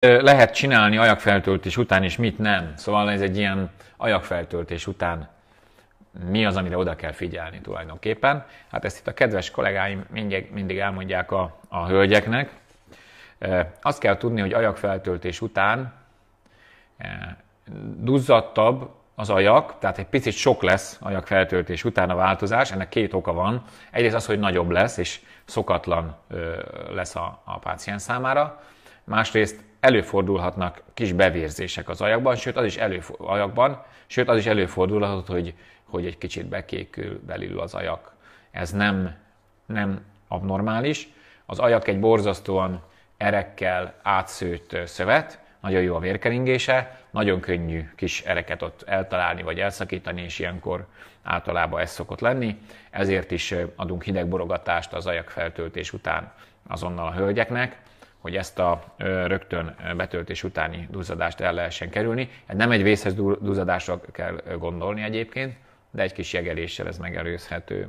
lehet csinálni ajakfeltöltés után, és mit nem. Szóval ez egy ilyen ajakfeltöltés után mi az, amire oda kell figyelni tulajdonképpen. Hát ezt itt a kedves kollégáim mindig, mindig elmondják a, a hölgyeknek. Azt kell tudni, hogy ajakfeltöltés után duzzadtabb az ajak, tehát egy picit sok lesz ajakfeltöltés után a változás. Ennek két oka van. Egyrészt az, hogy nagyobb lesz, és szokatlan lesz a, a páciens számára másrészt előfordulhatnak kis bevérzések az ajakban, sőt az is előfordul, ajakban, sőt az is előfordulhat, hogy, hogy egy kicsit bekékül belül az ajak. Ez nem, nem abnormális. Az ajak egy borzasztóan erekkel átszőtt szövet, nagyon jó a vérkeringése, nagyon könnyű kis ereket ott eltalálni vagy elszakítani, és ilyenkor általában ez szokott lenni. Ezért is adunk hideg borogatást az ajak feltöltés után azonnal a hölgyeknek, hogy ezt a rögtön betöltés utáni duzzadást el lehessen kerülni. Hát nem egy vészes duzzadásra kell gondolni egyébként, de egy kis jegeléssel ez megelőzhető.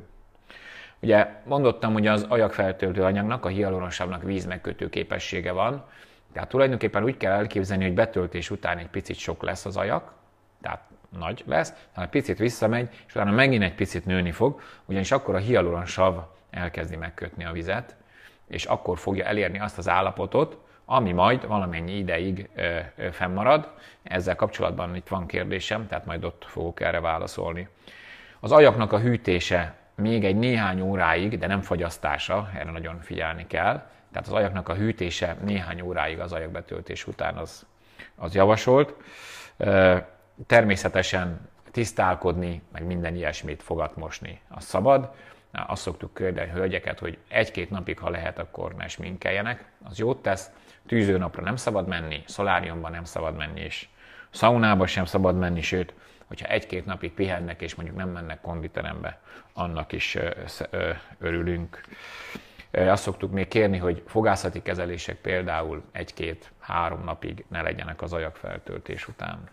Ugye mondottam, hogy az ajakfeltöltő anyagnak, a hialuronsavnak víz megkötő képessége van, tehát tulajdonképpen úgy kell elképzelni, hogy betöltés után egy picit sok lesz az ajak, tehát nagy lesz, hanem picit visszamegy, és utána megint egy picit nőni fog, ugyanis akkor a hialuronsav elkezdi megkötni a vizet, és akkor fogja elérni azt az állapotot, ami majd valamennyi ideig fennmarad. Ezzel kapcsolatban itt van kérdésem, tehát majd ott fogok erre válaszolni. Az ajaknak a hűtése még egy néhány óráig, de nem fagyasztása, erre nagyon figyelni kell. Tehát az ajaknak a hűtése néhány óráig az ajakbetöltés után az, az javasolt. Természetesen tisztálkodni, meg minden ilyesmit fogatmosni, az szabad azt szoktuk kérni a hölgyeket, hogy egy-két napig, ha lehet, akkor ne sminkeljenek, az jót tesz. Tűzőnapra nem szabad menni, szoláriumba nem szabad menni, és szaunába sem szabad menni, sőt, hogyha egy-két napig pihennek, és mondjuk nem mennek konditerembe, annak is örülünk. Azt szoktuk még kérni, hogy fogászati kezelések például egy-két-három napig ne legyenek az ajakfeltöltés után.